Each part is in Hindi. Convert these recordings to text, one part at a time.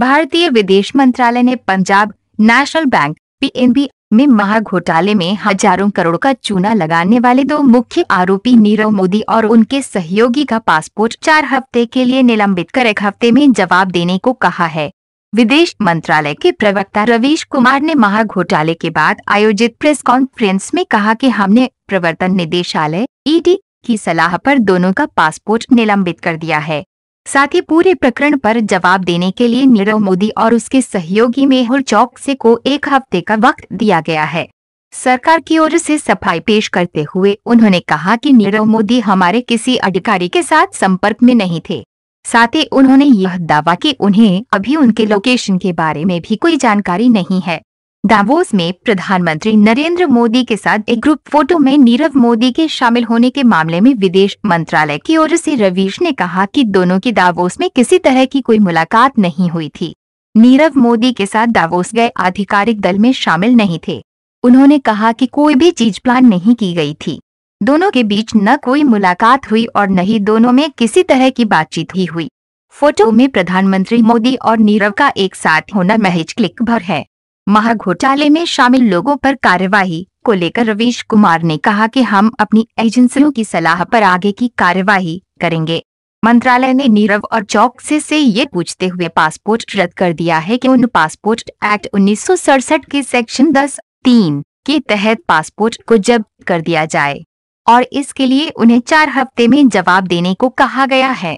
भारतीय विदेश मंत्रालय ने पंजाब नेशनल बैंक पीएनबी में महा घोटाले में हजारों करोड़ का चूना लगाने वाले दो मुख्य आरोपी नीरव मोदी और उनके सहयोगी का पासपोर्ट चार हफ्ते के लिए निलंबित कर एक हफ्ते में जवाब देने को कहा है विदेश मंत्रालय के प्रवक्ता रवीश कुमार ने महा घोटाले के बाद आयोजित प्रेस कॉन्फ्रेंस में कहा कि हमने प्रवर्तन निदेशालय ईडी की सलाह पर दोनों का पासपोर्ट निलंबित कर दिया है साथ ही पूरे प्रकरण पर जवाब देने के लिए नीरव मोदी और उसके सहयोगी मेहुल चौकसे को एक हफ्ते का वक्त दिया गया है सरकार की ओर से सफाई पेश करते हुए उन्होंने कहा कि नीरव मोदी हमारे किसी अधिकारी के साथ संपर्क में नहीं थे साथ ही उन्होंने यह दावा कि उन्हें अभी उनके लोकेशन के बारे में भी कोई जानकारी नहीं है दावोस में प्रधानमंत्री नरेंद्र मोदी के साथ एक ग्रुप फोटो में नीरव मोदी के शामिल होने के मामले में विदेश मंत्रालय की ओर से रवीश ने कहा कि दोनों की दावोस में किसी तरह की कोई मुलाकात नहीं हुई थी नीरव मोदी के साथ दावोस गए आधिकारिक दल में शामिल नहीं थे उन्होंने कहा कि कोई भी चीज प्लान नहीं की गई थी दोनों के बीच न कोई मुलाकात हुई और न ही दोनों में किसी तरह की बातचीत ही हुई फोटो में प्रधानमंत्री मोदी और नीरव का एक साथ होना महज क्लिक भर है महाघोटाले में शामिल लोगों पर कार्यवाही को लेकर रवीश कुमार ने कहा कि हम अपनी एजेंसियों की सलाह पर आगे की कार्यवाही करेंगे मंत्रालय ने नीरव और चौकसे से ये पूछते हुए पासपोर्ट रद्द कर दिया है कि उन पासपोर्ट एक्ट उन्नीस के सेक्शन दस तीन के तहत पासपोर्ट को जब्त कर दिया जाए और इसके लिए उन्हें चार हफ्ते में जवाब देने को कहा गया है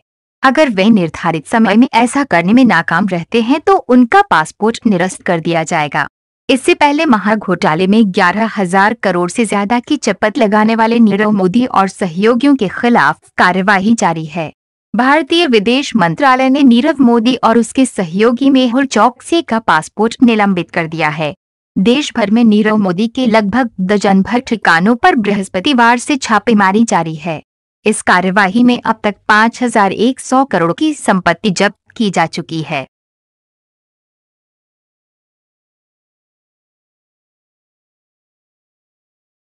अगर वे निर्धारित समय में ऐसा करने में नाकाम रहते हैं तो उनका पासपोर्ट निरस्त कर दिया जाएगा इससे पहले महाघोटाले में ग्यारह हजार करोड़ से ज्यादा की चपत लगाने वाले नीरव मोदी और सहयोगियों के खिलाफ कार्यवाही जारी है भारतीय विदेश मंत्रालय ने नीरव मोदी और उसके सहयोगी मेहुल चौकसी का पासपोर्ट निलंबित कर दिया है देश भर में नीरव मोदी के लगभग दर्जन भर ठिकानों पर बृहस्पतिवार से छापेमारी जारी है इस कार्यवाही में अब तक 5,100 करोड़ की संपत्ति जब्त की जा चुकी है